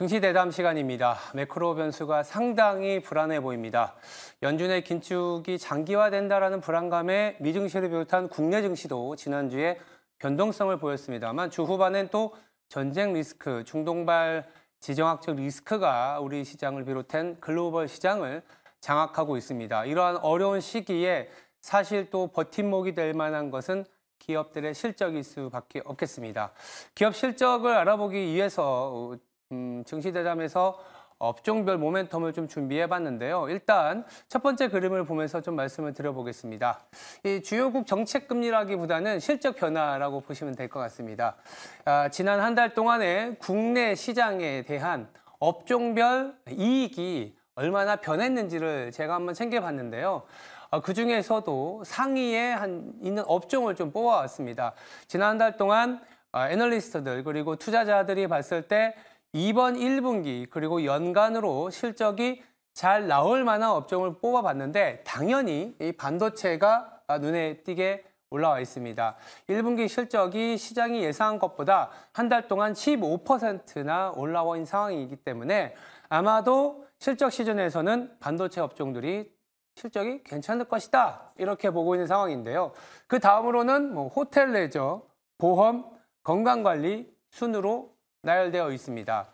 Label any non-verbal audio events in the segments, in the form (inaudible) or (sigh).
증시대담 시간입니다. 매크로 변수가 상당히 불안해 보입니다. 연준의 긴축이 장기화된다라는 불안감에 미증시를 비롯한 국내 증시도 지난주에 변동성을 보였습니다만 주 후반엔 또 전쟁 리스크, 중동발 지정학적 리스크가 우리 시장을 비롯한 글로벌 시장을 장악하고 있습니다. 이러한 어려운 시기에 사실 또 버팀목이 될 만한 것은 기업들의 실적일 수밖에 없겠습니다. 기업 실적을 알아보기 위해서 음, 증시대담에서 업종별 모멘텀을 좀 준비해봤는데요. 일단 첫 번째 그림을 보면서 좀 말씀을 드려보겠습니다. 이 주요국 정책금리라기보다는 실적 변화라고 보시면 될 것 같습니다. 아, 지난 한 달 동안에 국내 시장에 대한 업종별 이익이 얼마나 변했는지를 제가 한번 챙겨봤는데요. 아, 그 중에서도 상위에 한 있는 업종을 좀 뽑아왔습니다. 지난 한 달 동안 아, 애널리스트들 그리고 투자자들이 봤을 때 이번 1분기 그리고 연간으로 실적이 잘 나올 만한 업종을 뽑아봤는데 당연히 이 반도체가 눈에 띄게 올라와 있습니다. 1분기 실적이 시장이 예상한 것보다 한 달 동안 15%나 올라와 있는 상황이기 때문에 아마도 실적 시즌에서는 반도체 업종들이 실적이 괜찮을 것이다 이렇게 보고 있는 상황인데요. 그 다음으로는 뭐 호텔 레저, 보험, 건강관리 순으로 나열되어 있습니다.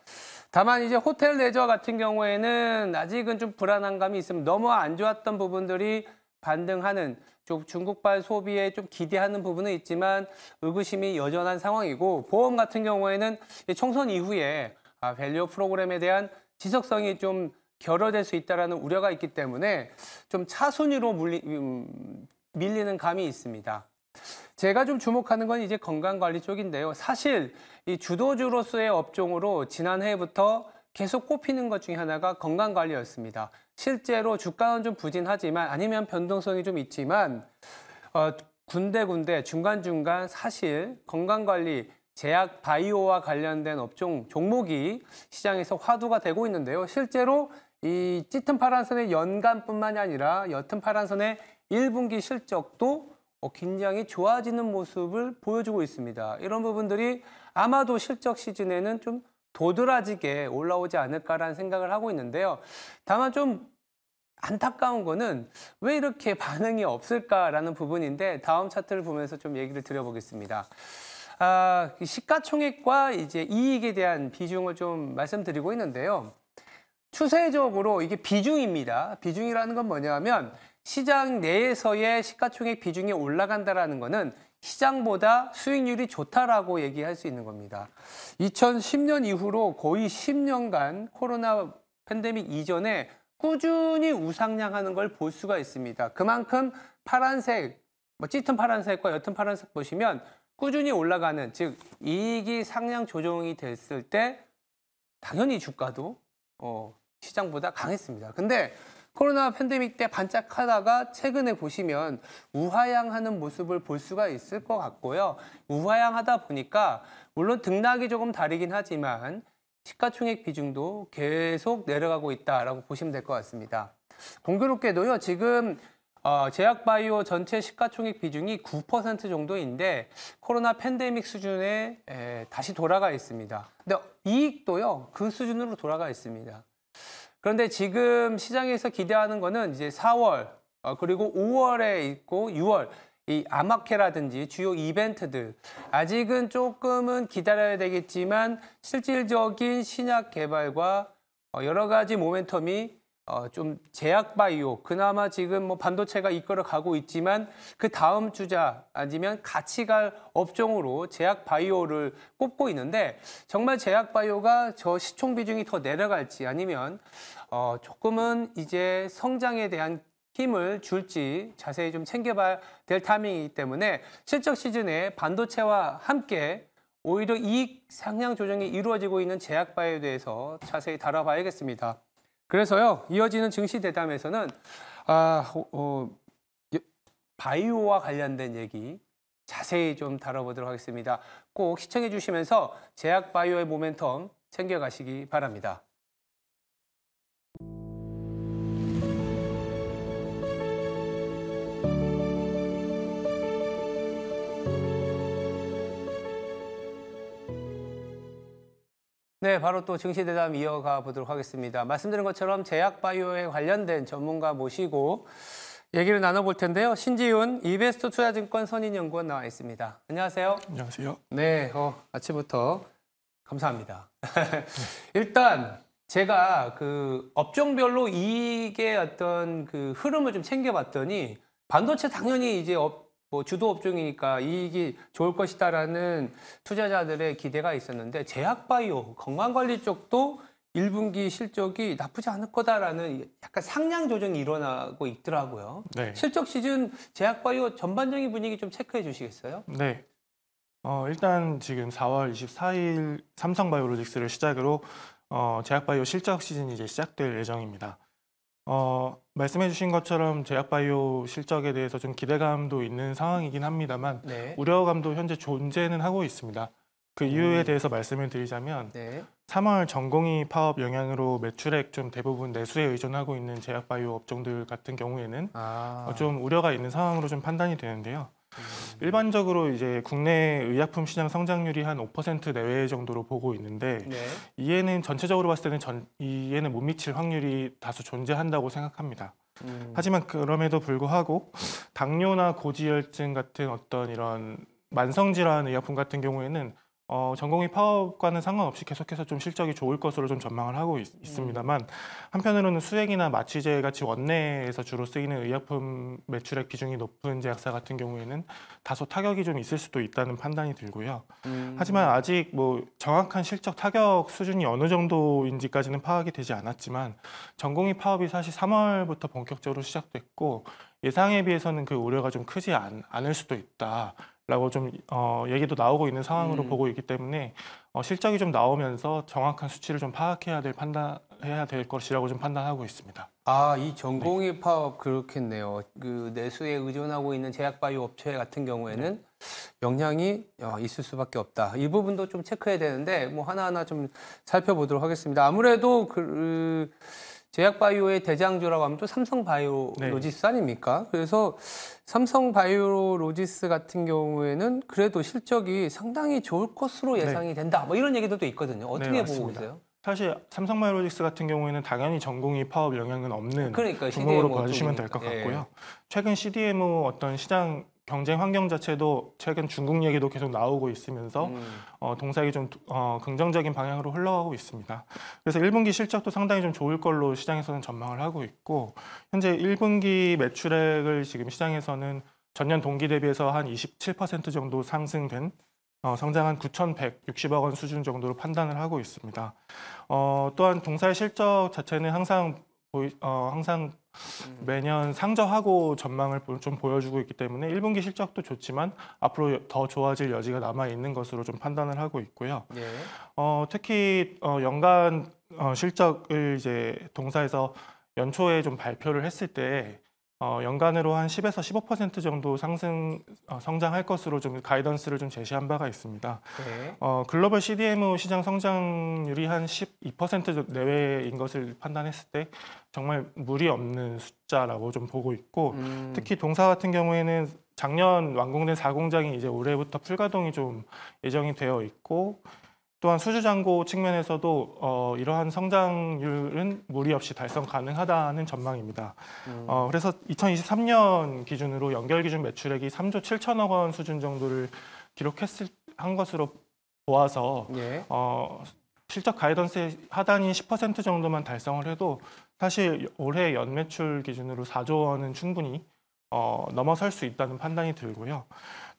다만 이제 호텔 레저 같은 경우에는 아직은 좀 불안한 감이 있으면 너무 안 좋았던 부분들이 반등하는 좀 중국발 소비에 좀 기대하는 부분은 있지만 의구심이 여전한 상황이고 보험 같은 경우에는 총선 이후에 아, 밸류 프로그램에 대한 지속성이 좀 결여될 수 있다는 우려가 있기 때문에 좀 차순위로 물리, 음, 밀리는 감이 있습니다. 제가 좀 주목하는 건 이제 건강관리 쪽인데요. 사실 이 주도주로서의 업종으로 지난해부터 계속 꼽히는 것 중에 하나가 건강관리였습니다. 실제로 주가는 좀 부진하지만 아니면 변동성이 좀 있지만 어, 군데군데 중간중간 사실 건강관리 제약 바이오와 관련된 업종 종목이 시장에서 화두가 되고 있는데요. 실제로 이 짙은 파란선의 연간뿐만이 아니라 옅은 파란선의 1분기 실적도 어, 굉장히 좋아지는 모습을 보여주고 있습니다. 이런 부분들이 아마도 실적 시즌에는 좀 도드라지게 올라오지 않을까라는 생각을 하고 있는데요. 다만 좀 안타까운 거는 왜 이렇게 반응이 없을까라는 부분인데 다음 차트를 보면서 좀 얘기를 드려보겠습니다. 아, 시가총액과 이제 이익에 대한 비중을 좀 말씀드리고 있는데요. 추세적으로 이게 비중입니다. 비중이라는 건 뭐냐면 시장 내에서의 시가총액 비중이 올라간다라는 것은 시장보다 수익률이 좋다라고 얘기할 수 있는 겁니다. 2010년 이후로 거의 10년간 코로나 팬데믹 이전에 꾸준히 우상향하는 걸 볼 수가 있습니다. 그만큼 파란색, 뭐 짙은 파란색과 옅은 파란색 보시면 꾸준히 올라가는, 즉 이익이 상향 조정이 됐을 때 당연히 주가도 어, 시장보다 강했습니다. 근데 코로나 팬데믹 때 반짝하다가 최근에 보시면 우하향하는 모습을 볼 수가 있을 것 같고요. 우하향하다 보니까 물론 등락이 조금 다르긴 하지만 시가총액 비중도 계속 내려가고 있다라고 보시면 될 것 같습니다. 공교롭게도요. 지금 어, 제약바이오 전체 시가총액 비중이 9% 정도인데 코로나 팬데믹 수준에 에, 다시 돌아가 있습니다. 근데 이익도요. 그 수준으로 돌아가 있습니다. 그런데 지금 시장에서 기대하는 거는 이제 4월 어, 그리고 5월에 있고 6월 이 아마케라든지 주요 이벤트들 아직은 조금은 기다려야 되겠지만 실질적인 신약 개발과 어, 여러 가지 모멘텀이 어, 좀 제약바이오 그나마 지금 뭐 반도체가 이끌어 가고 있지만 그 다음 주자 아니면 같이 갈 업종으로 제약바이오를 꼽고 있는데 정말 제약바이오가 저 시총 비중이 더 내려갈지 아니면 어, 조금은 이제 성장에 대한 힘을 줄지 자세히 좀 챙겨봐야 될 타이밍이기 때문에 실적 시즌에 반도체와 함께 오히려 이익 상향 조정이 이루어지고 있는 제약바이오에 대해서 자세히 다뤄봐야겠습니다. 그래서요 이어지는 증시 대담에서는 아, 어, 바이오와 관련된 얘기 자세히 좀 다뤄보도록 하겠습니다. 꼭 시청해 주시면서 제약 바이오의 모멘텀 챙겨가시기 바랍니다. 네, 바로 또 증시대담 이어가 보도록 하겠습니다. 말씀드린 것처럼 제약바이오에 관련된 전문가 모시고 얘기를 나눠볼 텐데요. 신지훈 이베스트 투자증권 선임연구원 나와 있습니다. 안녕하세요. 안녕하세요. 네, 어, 아침부터 감사합니다. (laughs) 일단 제가 그 업종별로 이익의 어떤 그 흐름을 좀 챙겨봤더니 반도체 당연히 이제 업, 뭐 주도 업종이니까 이익이 좋을 것이다라는 투자자들의 기대가 있었는데 제약바이오 건강관리 쪽도 1분기 실적이 나쁘지 않을 거다라는 약간 상향 조정이 일어나고 있더라고요. 네. 실적 시즌 제약바이오 전반적인 분위기 좀 체크해 주시겠어요? 네. 어, 일단 지금 4월 24일 삼성바이오로직스를 시작으로 어, 제약바이오 실적 시즌이 이제 시작될 예정입니다. 어, 말씀해주신 것처럼 제약바이오 실적에 대해서 좀 기대감도 있는 상황이긴 합니다만 네. 우려감도 현재 존재는 하고 있습니다. 그 음. 이유에 대해서 말씀을 드리자면 네. 3월 전공이 파업 영향으로 매출액 좀 대부분 내수에 의존하고 있는 제약바이오 업종들 같은 경우에는 아. 어, 좀 우려가 있는 상황으로 좀 판단이 되는데요. 일반적으로 이제 국내 의약품 시장 성장률이 한 5% 내외 정도로 보고 있는데 네. 이에는 전체적으로 봤을 때는 전, 이에는 못 미칠 확률이 다소 존재한다고 생각합니다. 음. 하지만 그럼에도 불구하고 당뇨나 고지혈증 같은 어떤 이런 만성 질환 의약품 같은 경우에는 어, 전공의 파업과는 상관없이 계속해서 좀 실적이 좋을 것으로 좀 전망을 하고 있, 습니다만 음. 한편으로는 수액이나 마취제 같이 원내에서 주로 쓰이는 의약품 매출액 비중이 높은 제약사 같은 경우에는 다소 타격이 좀 있을 수도 있다는 판단이 들고요. 음. 하지만 아직 뭐 정확한 실적 타격 수준이 어느 정도인지까지는 파악이 되지 않았지만 전공의 파업이 사실 3월부터 본격적으로 시작됐고 예상에 비해서는 그 우려가 좀 크지 않, 않을 수도 있다. 라고 좀 어, 얘기도 나오고 있는 상황으로 음. 보고 있기 때문에 어, 실적이 좀 나오면서 정확한 수치를 좀 파악해야 될 판단해야 될 것이라고 좀 판단하고 있습니다. 아, 이 전공의 네. 파업 그렇겠네요. 그 내수에 의존하고 있는 제약바이오 업체 같은 경우에는 영향이 네. 어, 있을 수밖에 없다. 이 부분도 좀 체크해야 되는데 뭐 하나하나 좀 살펴보도록 하겠습니다. 아무래도 그 제약바이오의 대장주라고 하면 또 삼성바이오로지스 네. 아닙니까? 그래서 삼성바이오로지스 같은 경우에는 그래도 실적이 상당히 좋을 것으로 네. 예상이 된다. 뭐 이런 얘기도 있거든요. 네, 어떻게 보고 계세요? 사실 삼성바이오로직스 같은 경우에는 당연히 전공이 파업 영향은 없는 그러니까, 종목으로 CDMO 봐주시면 될것 예. 같고요. 예. 최근 CDMO 어떤 시장 경쟁 환경 자체도 최근 중국 얘기도 계속 나오고 있으면서 음. 어, 동사기 좀 어, 긍정적인 방향으로 흘러가고 있습니다. 그래서 1분기 실적도 상당히 좀 좋을 걸로 시장에서는 전망을 하고 있고 현재 1분기 매출액을 지금 시장에서는 전년 동기 대비해서 한 27% 정도 상승된 어, 성장한 9,160억 원 수준 정도로 판단을 하고 있습니다. 어, 또한 동사의 실적 자체는 항상 보이, 어, 항상 음. 매년 상저하고 전망을 좀 보여주고 있기 때문에 1분기 실적도 좋지만 앞으로 더 좋아질 여지가 남아 있는 것으로 좀 판단을 하고 있고요. 예. 어, 특히 어, 연간 어, 실적을 이제 동사에서 연초에 좀 발표를 했을 때 어, 연간으로 한 10에서 15% 정도 상승 어, 성장할 것으로 좀 가이던스를 좀 제시한 바가 있습니다. 네. 어, 글로벌 CDMO 시장 성장률이 한 12% 내외인 것을 판단했을 때 정말 무리 없는 숫자라고 좀 보고 있고 음. 특히 동사 같은 경우에는 작년 완공된 4공장이 이제 올해부터 풀가동이 좀 예정이 되어 있고 또한 수주잔고 측면에서도 어, 이러한 성장률은 무리 없이 달성 가능하다는 전망입니다. 음. 어, 그래서 2023년 기준으로 연결 기준 매출액이 3조 7천억 원 수준 정도를 기록했을 한 것으로 보아서 예. 어, 실적 가이던스 하단인 10% 정도만 달성을 해도 사실 올해 연매출 기준으로 4조 원은 충분히 어, 넘어설 수 있다는 판단이 들고요.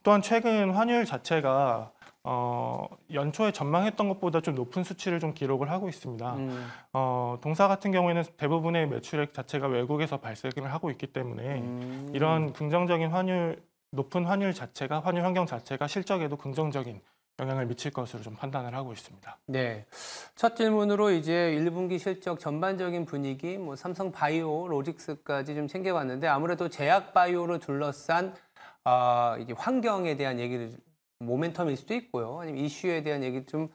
또한 최근 환율 자체가 어, 연초에 전망했던 것보다 좀 높은 수치를 좀 기록을 하고 있습니다. 음. 어, 동사 같은 경우에는 대부분의 매출액 자체가 외국에서 발생을 하고 있기 때문에 음. 이런 긍정적인 환율, 높은 환율 자체가 환율 환경 자체가 실적에도 긍정적인 영향을 미칠 것으로 좀 판단을 하고 있습니다. 네. 첫 질문으로 이제 1분기 실적 전반적인 분위기, 뭐 삼성 바이오, 로직스까지 좀 챙겨봤는데 아무래도 제약 바이오를 둘러싼 아, 어, 이제 환경에 대한 얘기를 모멘텀일 수도 있고요. 아니면 이슈에 대한 얘기 좀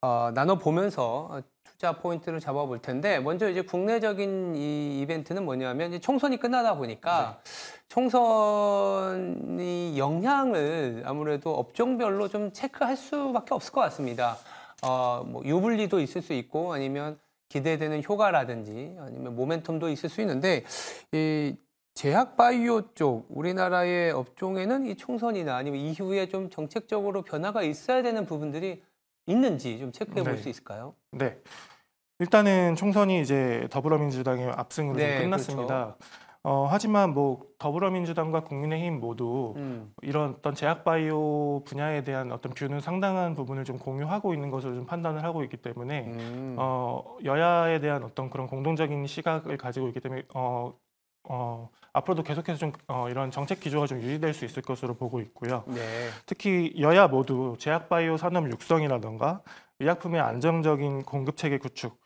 어, 나눠보면서 어, 투자 포인트를 잡아볼 텐데 먼저 이제 국내적인 이 이벤트는 뭐냐면 이제 총선이 끝나다 보니까 네. 총선이 영향을 아무래도 업종별로 좀 체크할 수밖에 없을 것 같습니다. 어, 뭐 유불리도 있을 수 있고 아니면 기대되는 효과라든지 아니면 모멘텀도 있을 수 있는데 이 제약 바이오 쪽 우리나라의 업종에는 이 총선이나 아니면 이후에 좀 정책적으로 변화가 있어야 되는 부분들이 있는지 좀 체크해 볼수 네. 있을까요? 네. 일단은 총선이 이제 더불어민주당의 압승으로 네, 끝났습니다. 그렇죠. 어, 하지만 뭐 더불어민주당과 국민의힘 모두 음. 이런 어떤 제약바이오 분야에 대한 어떤 뷰는 상당한 부분을 좀 공유하고 있는 것으로 좀 판단을 하고 있기 때문에 음. 어, 여야에 대한 어떤 그런 공동적인 시각을 가지고 있기 때문에 어, 어, 앞으로도 계속해서 좀 어, 이런 정책 기조가 좀 유지될 수 있을 것으로 보고 있고요. 네. 특히 여야 모두 제약바이오 산업 육성이라던가 의약품의 안정적인 공급 체계 구축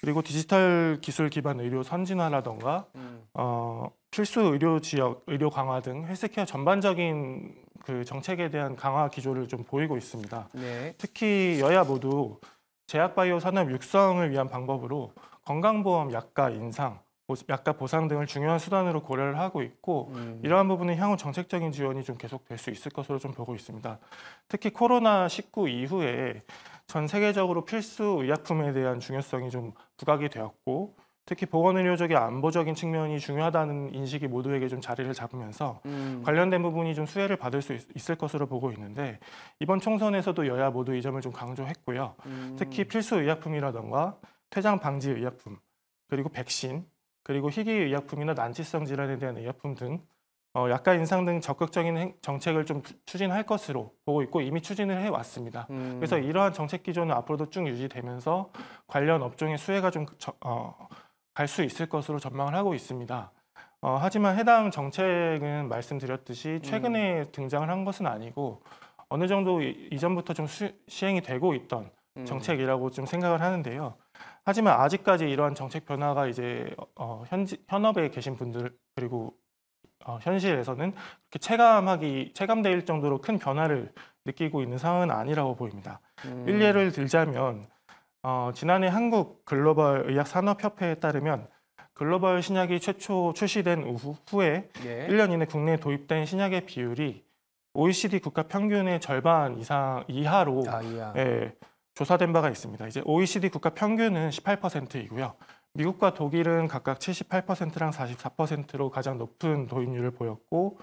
그리고 디지털 기술 기반 의료 선진화라던가 음. 어, 필수 의료 지역 의료 강화 등 헬스케어 전반적인 그 정책에 대한 강화 기조를 좀 보이고 있습니다. 네. 특히 여야 모두 제약바이오 산업 육성을 위한 방법으로 건강보험 약가 인상, 약간 보상 등을 중요한 수단으로 고려를 하고 있고 음. 이러한 부분은 향후 정책적인 지원이 좀 계속될 수 있을 것으로 좀 보고 있습니다. 특히 코로나 19 이후에 전 세계적으로 필수 의약품에 대한 중요성이 좀 부각이 되었고 특히 보건의료적인 안보적인 측면이 중요하다는 인식이 모두에게 좀 자리를 잡으면서 음. 관련된 부분이 좀 수혜를 받을 수 있, 을 것으로 보고 있는데 이번 총선에서도 여야 모두 이 점을 좀 강조했고요. 음. 특히 필수 의약품이라던가 퇴장 방지 의약품 그리고 백신 그리고 희귀의약품이나 난치성 질환에 대한 의약품 등 어, 약가 인상 등 적극적인 행, 정책을 좀 추진할 것으로 보고 있고 이미 추진을 해왔습니다. 음. 그래서 이러한 정책 기조는 앞으로도 쭉 유지되면서 관련 업종의 수혜가 좀 어, 갈 수 있을 것으로 전망을 하고 있습니다. 어, 하지만 해당 정책은 말씀드렸듯이 음. 최근에 음. 등장을 한 것은 아니고 어느 정도 이, 전부터좀 수, 시행이 되고 있던 음. 정책이라고 좀 생각을 하는데요. 하지만 아직까지 이러한 정책 변화가 이제 어, 현지, 현업에 계신 분들 그리고 어, 현실에서는 그렇게 체감하기 체감될 정도로 큰 변화를 느끼고 있는 상황은 아니라고 보입니다. 음. 일례를 들자면 어, 지난해 한국 글로벌 의학 산업 협회에 따르면 글로벌 신약이 최초 출시된 후, 후에 예. 1년 이내 국내에 도입된 신약의 비율이 OECD 국가 평균의 절반 이상 이하로 아, 이하. 예, 조사된 바가 있습니다. 이제 OECD 국가 평균은 18%이고요. 미국과 독일은 각각 78%랑 44%로 가장 높은 도입률을 보였고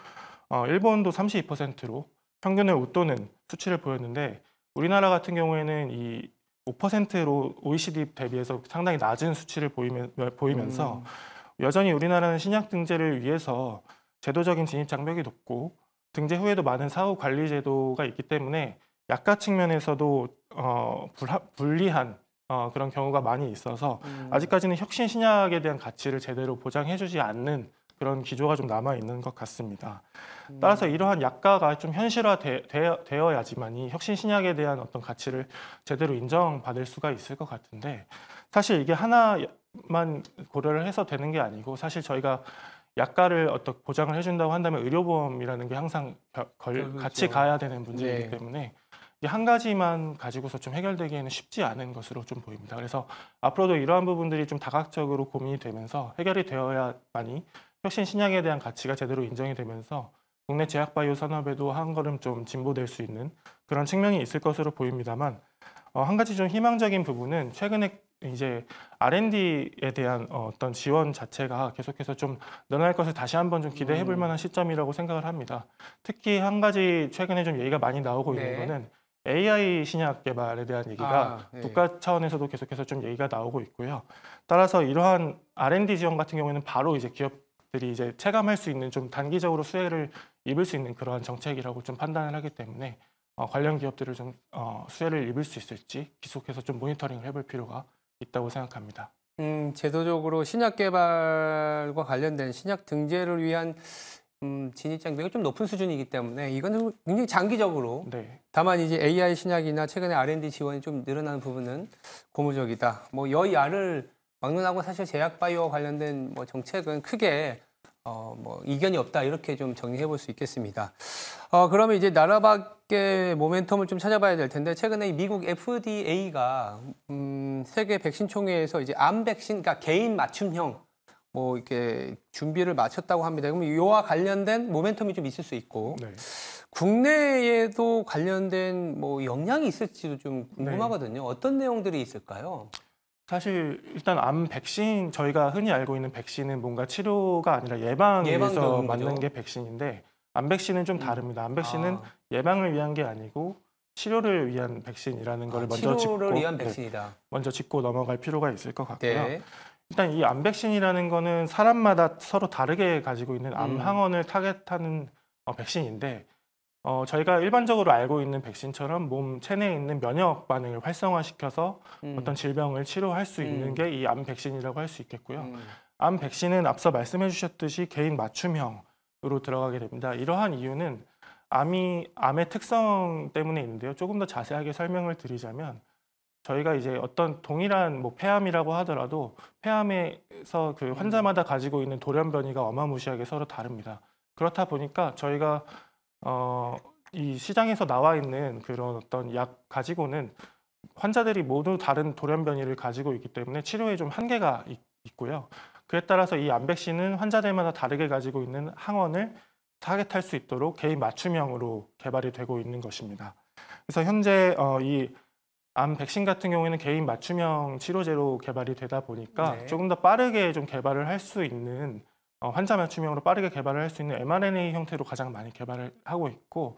어, 일본도 32%로 평균을 웃도는 수치를 보였는데 우리나라 같은 경우에는 이 5%로 OECD 대비해서 상당히 낮은 수치를 보이면, 서 음. 여전히 우리나라는 신약 등재를 위해서 제도적인 진입 장벽이 높고 등재 후에도 많은 사후 관리 제도가 있기 때문에 약가 측면에서도 어, 불하, 불리한 어, 그런 경우가 많이 있어서 음. 아직까지는 혁신 신약에 대한 가치를 제대로 보장해주지 않는 그런 기조가 좀 남아 있는 것 같습니다. 음. 따라서 이러한 약가가 좀 현실화되어야지만이 혁신 신약에 대한 어떤 가치를 제대로 인정받을 수가 있을 것 같은데 사실 이게 하나만 고려를 해서 되는 게 아니고 사실 저희가 약가를 어떤 보장을 해준다고 한다면 의료보험이라는 게 항상 걸, 그렇죠. 같이 가야 되는 네. 문제이기 네. 때문에 한 가지만 가지고서 좀 해결되기에는 쉽지 않은 것으로 좀 보입니다. 그래서 앞으로도 이러한 부분들이 좀 다각적으로 고민이 되면서 해결이 되어야만이 혁신 신약에 대한 가치가 제대로 인정이 되면서 국내 제약바이오 산업에도 한 걸음 좀 진보될 수 있는 그런 측면이 있을 것으로 보입니다만 어, 한 가지 좀 희망적인 부분은 최근에 이제 R&D에 대한 어떤 지원 자체가 계속해서 좀 늘어날 것을 다시 한번 좀 기대해 볼 음. 만한 시점이라고 생각을 합니다. 특히 한 가지 최근에 좀 얘기가 많이 나오고 있는 네. 거는 AI 신약 개발에 대한 얘기가 아, 네. 국가 차원에서도 계속해서 좀 얘기가 나오고 있고요. 따라서 이러한 R&D 지원 같은 경우에는 바로 이제 기업들이 이제 체감할 수 있는 좀 단기적으로 수혜를 입을 수 있는 그러한 정책이라고 좀 판단을 하기 때문에 어, 관련 기업들을 좀 어, 수혜를 입을 수 있을지 계속해서 좀 모니터링을 해볼 필요가 있다고 생각합니다. 음, 제도적으로 신약 개발과 관련된 신약 등재를 위한 음, 진입 장벽이 좀 높은 수준이기 때문에 이건 굉장히 장기적으로 네. 다만 이제 AI 신약이나 최근에 R&D 지원이 좀 늘어나는 부분은 고무적이다. 뭐 여야를 막론하고 사실 제약 바이오와 관련된 뭐 정책은 크게 어, 뭐 이견이 없다 이렇게 좀 정리해 볼 수 있겠습니다. 어, 그러면 이제 나라 밖의 모멘텀을 좀 찾아봐야 될 텐데 최근에 미국 FDA가 음, 세계 백신 총회에서 이제 암 백신 그러니까 개인 맞춤형 뭐 이렇게 준비를 마쳤다고 합니다. 그러면 이와 관련된 모멘텀이 좀 있을 수 있고 네. 국내에도 관련된 뭐 영향이 있을지도 좀 궁금하거든요. 네. 어떤 내용들이 있을까요? 사실 일단 암 백신 저희가 흔히 알고 있는 백신은 뭔가 치료가 아니라 예방해서 맞는 게 백신인데 암 백신은 좀 음. 다릅니다. 암 백신은 아. 예방을 위한 게 아니고 치료를 위한 백신이라는 아, 걸 아, 먼저 짚고 네, 먼저 짚고 넘어갈 필요가 있을 것 같고요. 네. 일단 이 암 백신이라는 거는 사람마다 서로 다르게 가지고 있는 암 음. 항원을 타겟하는 어, 백신인데 어, 저희가 일반적으로 알고 있는 백신처럼 몸 체내에 있는 면역 반응을 활성화시켜서 음. 어떤 질병을 치료할 수 있는 음. 게이 암 백신이라고 할 수 있겠고요. 음. 암 백신은 앞서 말씀해 주셨듯이 개인 맞춤형으로 들어가게 됩니다. 이러한 이유는 암이 암의 특성 때문에 있는데요. 조금 더 자세하게 설명을 드리자면 저희가 이제 어떤 동일한 뭐 폐암이라고 하더라도 폐암에서 그 환자마다 가지고 있는 돌연변이가 어마무시하게 서로 다릅니다. 그렇다 보니까 저희가 어, 이 시장에서 나와 있는 그런 어떤 약 가지고는 환자들이 모두 다른 돌연변이를 가지고 있기 때문에 치료에 좀 한계가 있, 있고요. 그에 따라서 이 암백신은 환자들마다 다르게 가지고 있는 항원을 타겟할 수 있도록 개인 맞춤형으로 개발이 되고 있는 것입니다. 그래서 현재 어, 이암 백신 같은 경우에는 개인 맞춤형 치료제로 개발이 되다 보니까 네. 조금 더 빠르게 좀 개발을 할 수 있는 어, 환자 맞춤형으로 빠르게 개발을 할 수 있는 mRNA 형태로 가장 많이 개발을 하고 있고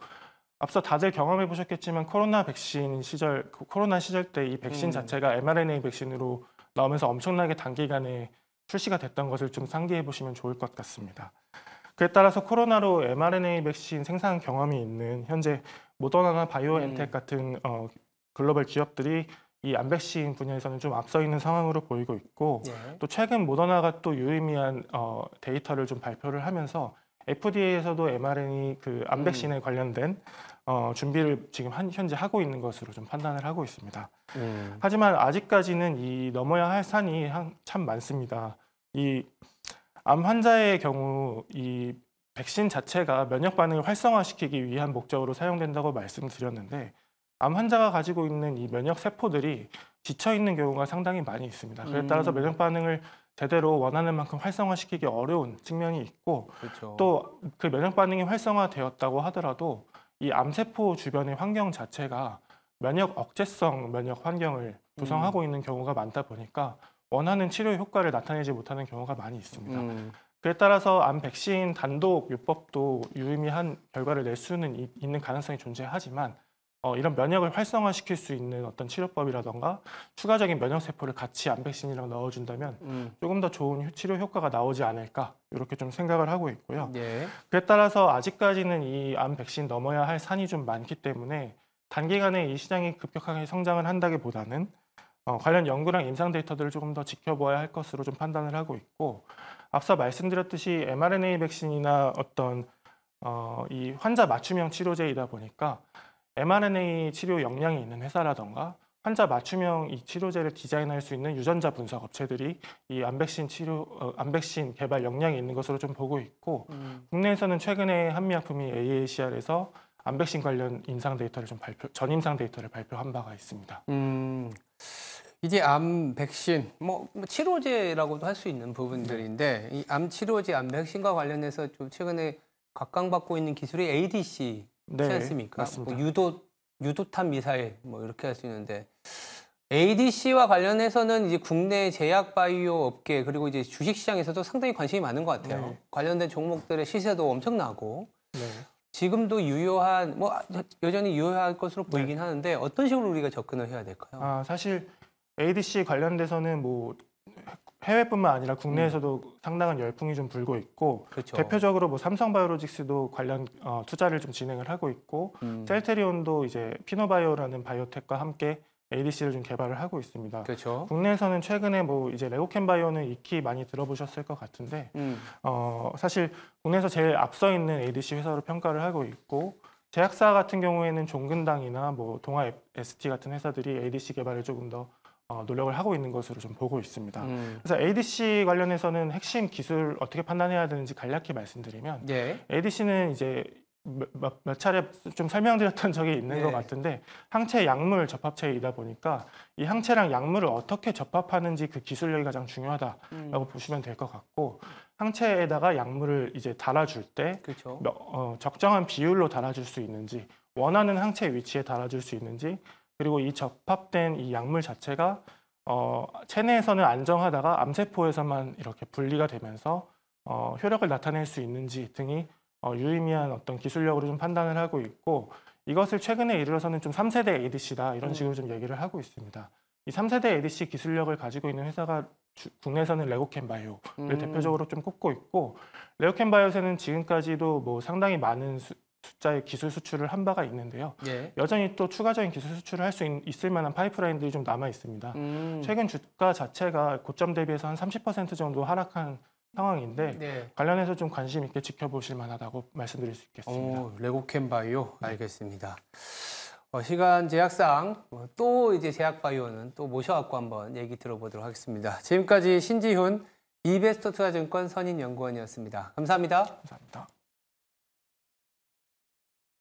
앞서 다들 경험해 보셨겠지만 코로나 백신 시절 그 코로나 시절 때 이 백신 음. 자체가 mRNA 백신으로 나오면서 엄청나게 단기간에 출시가 됐던 것을 좀 상기해 보시면 좋을 것 같습니다. 그에 따라서 코로나로 mRNA 백신 생산 경험이 있는 현재 모더나나 바이오엔텍 음. 같은 어, 글로벌 기업들이 이암백신 분야에서는 좀 앞서 있는 상황으로 보이고 있고 네. 또 최근 모더나가 또 유의미한 어, 데이터를 좀 발표를 하면서 FDA에서도 mRNA 그암백신에 음. 관련된 어, 준비를 지금 한, 현재 하고 있는 것으로 좀 판단을 하고 있습니다. 음. 하지만 아직까지는 이 넘어야 할 산이 한, 참 많습니다. 이 암 환자의 경우 이 백신 자체가 면역 반응을 활성화시키기 위한 목적으로 사용된다고 말씀드렸는데 암 환자가 가지고 있는 이 면역 세포들이 지쳐 있는 경우가 상당히 많이 있습니다. 그에 음. 따라서 면역 반응을 제대로 원하는 만큼 활성화시키기 어려운 측면이 있고 그렇죠. 또그 면역 반응이 활성화되었다고 하더라도 이 암세포 주변의 환경 자체가 면역 억제성 면역 환경을 조성하고 음. 있는 경우가 많다 보니까 원하는 치료 효과를 나타내지 못하는 경우가 많이 있습니다. 음. 그에 따라서 암 백신 단독 요법도 유의미한 결과를 낼 수는 있는 가능성이 존재하지만 어, 이런 면역을 활성화시킬 수 있는 어떤 치료법이라던가 추가적인 면역세포를 같이 암백신이랑 넣어준다면 음. 조금 더 좋은 치료 효과가 나오지 않을까 이렇게 좀 생각을 하고 있고요. 예. 그에 따라서 아직까지는 이 암백신 넘어야 할 산이 좀 많기 때문에 단기간에 이 시장이 급격하게 성장을 한다기보다는 어, 관련 연구랑 임상 데이터들을 조금 더 지켜봐야 할 것으로 좀 판단을 하고 있고 앞서 말씀드렸듯이 mRNA 백신이나 어떤 어, 이 환자 맞춤형 치료제이다 보니까 mRNA 치료 역량이 있는 회사라던가 환자 맞춤형 이 치료제를 디자인할 수 있는 유전자 분석 업체들이 이암백신 치료 어, 안백신 개발 역량이 있는 것으로 좀 보고 있고 음. 국내에서는 최근에 한미약품이 AACR에서 암백신 관련 임상 데이터를 좀 발표 전임상 데이터를 발표한 바가 있습니다. 음. 이제 암 백신 뭐, 뭐 치료제라고도 할 수 있는 부분들인데 이 암 치료제 암 백신과 관련해서 좀 최근에 각광받고 있는 기술이 ADC 네, 지 않습니까? 뭐 맞습니다. 뭐 유도 유도탄 미사일 뭐 이렇게 할 수 있는데 ADC와 관련해서는 이제 국내 제약 바이오 업계 그리고 이제 주식 시장에서도 상당히 관심이 많은 것 같아요. 네. 관련된 종목들의 시세도 엄청나고 네. 지금도 유효한 뭐 여전히 유효할 것으로 네. 보이긴 네. 하는데 어떤 식으로 우리가 접근을 해야 될까요? 아 사실 ADC 관련돼서는 뭐 해외뿐만 아니라 국내에서도 음. 상당한 열풍이 좀 불고 있고 그렇죠. 대표적으로 뭐 삼성바이오로직스도 관련 어, 투자를 좀 진행을 하고 있고 음. 셀테리온도 이제 피노바이오라는 바이오텍과 함께 ADC를 좀 개발을 하고 있습니다. 그렇죠. 국내에서는 최근에 뭐 이제 레고캔바이오는 익히 많이 들어보셨을 것 같은데 음. 어, 사실 국내에서 제일 앞서 있는 ADC 회사로 평가를 하고 있고 제약사 같은 경우에는 종근당이나 뭐 동아 ST 같은 회사들이 ADC 개발을 조금 더 어, 노력을 하고 있는 것으로 좀 보고 있습니다. 음. 그래서 ADC 관련해서는 핵심 기술 어떻게 판단해야 되는지 간략히 말씀드리면 예. ADC는 이제 몇, 몇, 차례 좀 설명드렸던 적이 있는 네. 것 예. 같은데 항체 약물 접합체이다 보니까 이 항체랑 약물을 어떻게 접합하는지 그 기술력이 가장 중요하다라고 음. 보시면 될 것 같고 항체에다가 약물을 이제 달아줄 때 그렇죠. 어, 적정한 비율로 달아줄 수 있는지 원하는 항체 위치에 달아줄 수 있는지 그리고 이 접합된 이 약물 자체가 어, 체내에서는 안정하다가 암세포에서만 이렇게 분리가 되면서 어, 효력을 나타낼 수 있는지 등이 어, 유의미한 어떤 기술력으로 좀 판단을 하고 있고 이것을 최근에 이르러서는 좀 3세대 ADC다 이런 음. 식으로 좀 얘기를 하고 있습니다. 이 3세대 ADC 기술력을 가지고 있는 회사가 주, 국내에서는 레고캔 바이오를 음. 대표적으로 좀 꼽고 있고 레고캔 바이오에는 지금까지도 뭐 상당히 많은 수, 숫자의 기술 수출을 한 바가 있는데요. 예. 여전히 또 추가적인 기술 수출을 할 수 있을 만한 파이프라인들이 좀 남아 있습니다. 음. 최근 주가 자체가 고점 대비해서 한 30% 정도 하락한 상황인데 네. 관련해서 좀 관심 있게 지켜보실 만하다고 말씀드릴 수 있겠습니다. 오, 레고캔 바이오 알겠습니다. 어, 시간 제약상 어, 또 이제 제약 바이오는 또 모셔갖고 한번 얘기 들어보도록 하겠습니다. 지금까지 신지훈 이베스토 투자증권 선임 연구원이었습니다 감사합니다. 감사합니다.